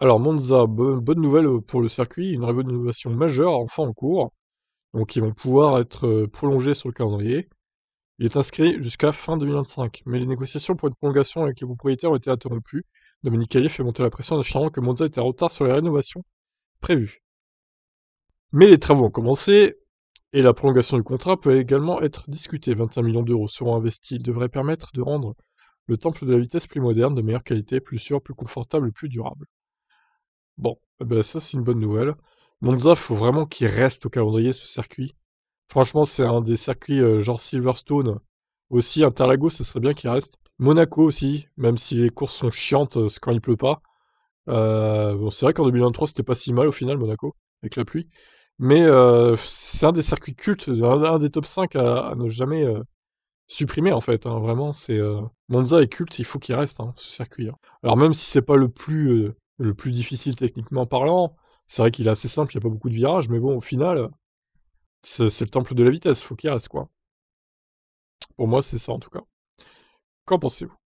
Alors Monza, bonne nouvelle euh, pour le circuit, une rénovation majeure enfin en cours, donc ils vont pouvoir être euh, prolongés sur le calendrier. Il est inscrit jusqu'à fin 2025, mais les négociations pour une prolongation avec les propriétaires ont été interrompues. Dominique Allier fait monter la pression en affirmant que Monza était en retard sur les rénovations prévues. Mais les travaux ont commencé, et la prolongation du contrat peut également être discutée. 21 millions d'euros seront investis, devraient permettre de rendre le temple de la vitesse plus moderne, de meilleure qualité, plus sûr, plus confortable, plus durable. Bon, eh ben, ça c'est une bonne nouvelle. Monza, faut vraiment qu'il reste au calendrier ce circuit. Franchement, c'est un des circuits euh, genre Silverstone. Aussi, Interlagos, ce serait bien qu'il reste. Monaco aussi, même si les courses sont chiantes euh, quand il pleut pas. Euh, bon, c'est vrai qu'en 2023, c'était pas si mal au final, Monaco, avec la pluie. Mais c'est un des circuits cultes, un, des top 5 à, ne jamais supprimer en fait. Hein. Vraiment, c'est Monza est culte, il faut qu'il reste hein, ce circuit. Hein. Alors même si c'est pas le plus le plus difficile techniquement parlant. C'est vrai qu'il est assez simple, il n'y a pas beaucoup de virages, mais bon, au final, c'est le temple de la vitesse, faut qu'il reste, quoi. Pour moi, c'est ça en tout cas. Qu'en pensez-vous